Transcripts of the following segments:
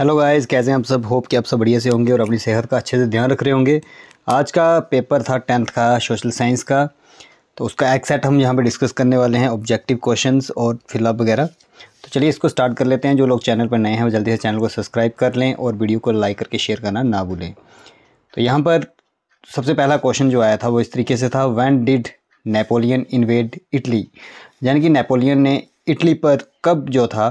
Hello guys कैसे हैं आप सब होप कि आप सब बढ़िया से होंगे और अपनी सेहत का अच्छे से ध्यान रख रहे होंगे आज का पेपर था टेंथ का सोशल साइंस का तो उसका एक सेट हम यहाँ पे डिस्कस करने वाले हैं ऑब्जेक्टिव क्वेश्चंस और फिलअप वगैरह तो चलिए इसको स्टार्ट कर लेते हैं जो लोग चैनल पर नए हैं वो जल्दी से चैनल को सब्सक्राइब कर लें और वीडियो को लाइक करके शेयर करना ना भूलें तो यहाँ पर सबसे पहला क्वेश्चन जो आया था वो इस तरीके से था when did Napoleon invade Italy यानी कि नेपोलियन ने इटली पर कब जो था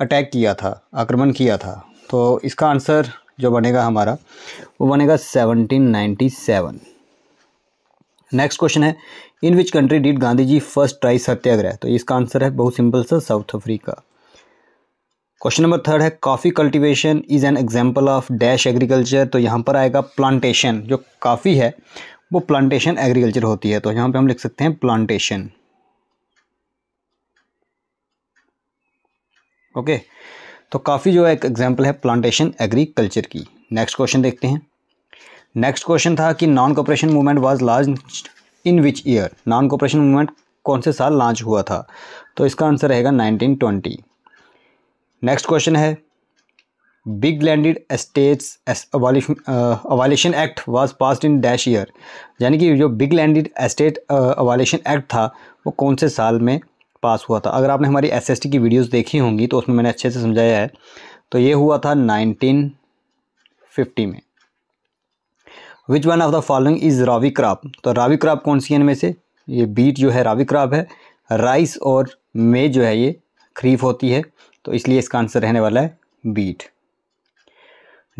अटैक किया था आक्रमण किया था तो इसका आंसर जो बनेगा हमारा वो बनेगा 1797 नेक्स्ट क्वेश्चन है in which country did Gandhi ji first try satyagraha तो इसका आंसर है बहुत सिंपल सा South Africa question number third है coffee cultivation is an example of dash agriculture तो यहाँ पर आएगा प्लांटेशन जो काफ़ी है वो प्लांटेशन एग्रीकल्चर होती है तो यहाँ पे हम लिख सकते हैं प्लांटेशन ओके okay. तो काफ़ी जो है एक एग्जाम्पल है प्लांटेशन एग्रीकल्चर की नेक्स्ट क्वेश्चन देखते हैं नेक्स्ट क्वेश्चन था कि non cooperation movement was launch in which year non cooperation movement कौन से साल लॉन्च हुआ था तो इसका आंसर रहेगा 1920 नेक्स्ट क्वेश्चन है big landed estates abolition act was passed in dash year यानी कि जो big landed estate abolition act था वो कौन से साल में पास हुआ था अगर आपने हमारी एस की वीडियोज़ देखी होंगी तो उसमें मैंने अच्छे से समझाया है तो ये हुआ था फिफ्टी में which one of the following is rabi crop तो रावी क्राप कौन सी है इनमें से ये बीट जो है रावी क्राप है राइस और मे जो है ये खरीफ होती है तो इसलिए इसका आंसर रहने वाला है बीट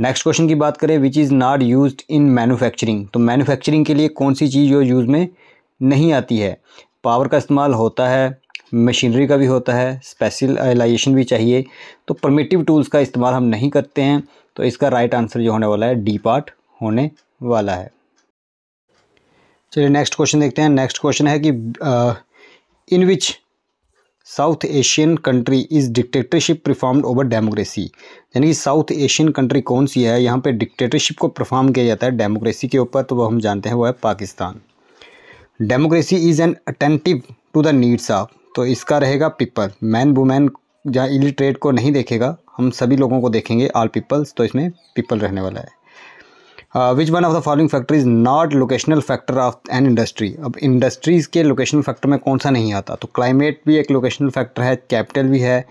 नेक्स्ट क्वेश्चन की बात करें which is not use in manufacturing तो मैनुफैक्चरिंग के लिए कौन सी चीज़ जो यूज़ में नहीं आती है पावर का इस्तेमाल होता है मशीनरी का भी होता है स्पेशलाइजेशन भी चाहिए तो परमिटिव टूल्स का इस्तेमाल हम नहीं करते हैं तो इसका राइट आंसर जो होने वाला है डी पार्ट होने वाला है चलिए नेक्स्ट क्वेश्चन देखते हैं नेक्स्ट क्वेश्चन है कि in which South Asian country is dictatorship performed over democracy यानी कि साउथ एशियन कंट्री कौन सी है यहाँ पे डिक्टेटरशिप को परफॉर्म किया जाता है डेमोक्रेसी के ऊपर तो वो हम जानते हैं वो है Pakistan democracy is an attentive to the needs of तो इसका रहेगा पीपल मैन वुमेन जहाँ इलिटरेट को नहीं देखेगा हम सभी लोगों को देखेंगे ऑल पीपल्स तो इसमें पीपल रहने वाला है which one of the following factory is not locational factor of an industry अब इंडस्ट्रीज़ के लोकेशनल फैक्टर में कौन सा नहीं आता तो क्लाइमेट भी एक लोकेशनल फैक्टर है कैपिटल भी है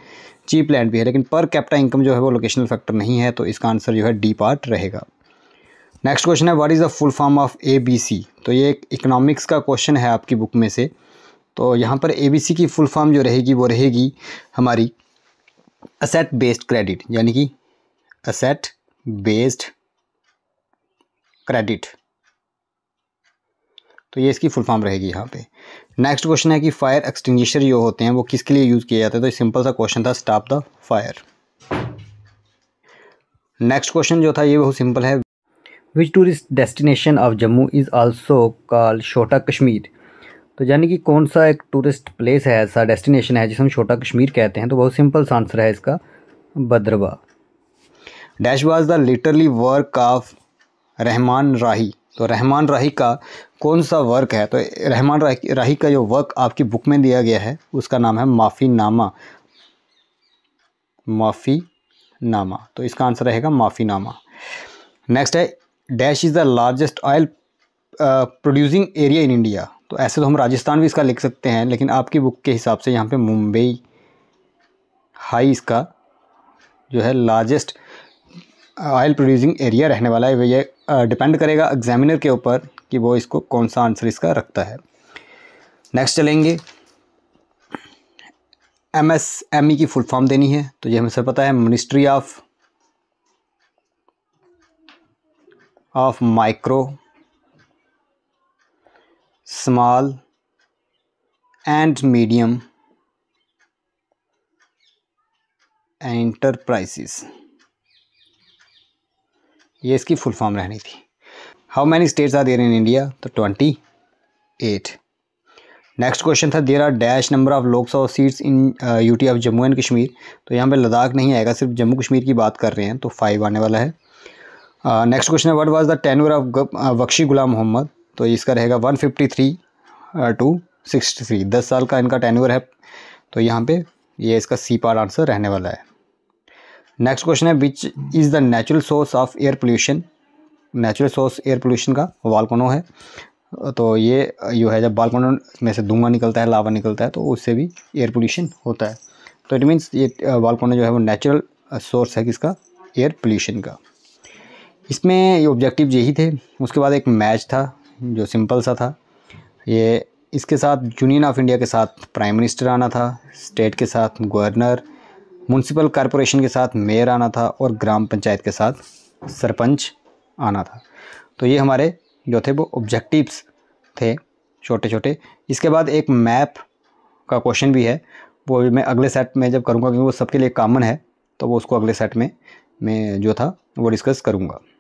चीप लैंड भी है लेकिन पर कैपिटा इनकम जो है वो लोकेशनल फैक्टर नहीं है तो इसका आंसर जो है डी पार्ट रहेगा नेक्स्ट क्वेश्चन है what is the full form of A B C तो ये एक इकोनॉमिक्स का क्वेश्चन है आपकी बुक में से तो यहाँ पर ए की फुल फॉर्म जो रहेगी वो रहेगी हमारी असेट बेस्ड क्रेडिट यानी कि असेट बेस्ड क्रेडिट तो ये इसकी फुल फॉर्म रहेगी यहाँ पे नेक्स्ट क्वेश्चन है कि फायर एक्सटिंग्विशर जो होते हैं वो किसके लिए यूज़ किए जाते हैं तो सिंपल सा क्वेश्चन था stop the fire next question जो था ये बहुत सिंपल है which tourist destination of Jammu is also call Chhota Kashmir तो यानी कि कौन सा एक टूरिस्ट प्लेस है ऐसा डेस्टिनेशन है जिसे हम छोटा कश्मीर कहते हैं तो बहुत सिंपल सा आंसर है इसका Bhadarwah dash was the literally work of Rahman Rahi तो रहमान राही का कौन सा वर्क है तो रहमान राही का जो वर्क आपकी बुक में दिया गया है उसका नाम है माफ़ी नामा माफ़ी नामा तो इसका आंसर रहेगा माफ़ी नामा नेक्स्ट है dash is the largest oil producing area in India तो ऐसे तो हम राजस्थान भी इसका लिख सकते हैं लेकिन आपकी बुक के हिसाब से यहाँ पे मुंबई हाई इसका जो है लार्जेस्ट ऑयल प्रोड्यूसिंग एरिया रहने वाला है ये डिपेंड करेगा एग्जामिनर के ऊपर कि वो इसको कौन सा आंसर इसका रखता है नेक्स्ट चलेंगे एम एस एम ई की फुल फॉर्म देनी है तो ये हमें सब पता है ministry of of micro small and medium enterprises ये इसकी फुल फॉर्म रहनी थी how many states are there in India तो ट्वेंटी एट नेक्स्ट क्वेश्चन था there are dash number of Lok Sabha seats in UT of Jammu and Kashmir तो यहाँ पे लद्दाख नहीं आएगा सिर्फ जम्मू कश्मीर की बात कर रहे हैं तो फाइव आने वाला है नेक्स्ट uh, क्वेश्चन है what was the tenure of Bakshi Ghulam Mohammad तो इसका रहेगा one fifty three to sixty three दस साल का इनका टेनवर है तो यहाँ पे ये इसका सी पार्ट आंसर रहने वाला है नेक्स्ट क्वेश्चन है which is the natural source of air pollution natural source air pollution का वालकोनो है तो ये जो है जब बालकोनो में से धुआं निकलता है लावा निकलता है तो उससे भी एयर पोल्यूशन होता है तो इट मीन्स ये बालकोनो जो है वो नेचुरल सोर्स है किसका एयर पोल्यूशन का इसमें ये ऑब्जेक्टिव यही थे उसके बाद एक मैच था जो सिंपल सा था ये इसके साथ यूनियन ऑफ इंडिया के साथ प्राइम मिनिस्टर आना था स्टेट के साथ गवर्नर म्यूनसिपल कॉरपोरेशन के साथ मेयर आना था और ग्राम पंचायत के साथ सरपंच आना था तो ये हमारे जो थे वो ऑब्जेक्टिव्स थे छोटे छोटे इसके बाद एक मैप का क्वेश्चन भी है वो भी मैं अगले सेट में जब करूँगा क्योंकि वो सबके लिए कॉमन है तो वो उसको अगले सेट में मैं जो था वो डिस्कस करूँगा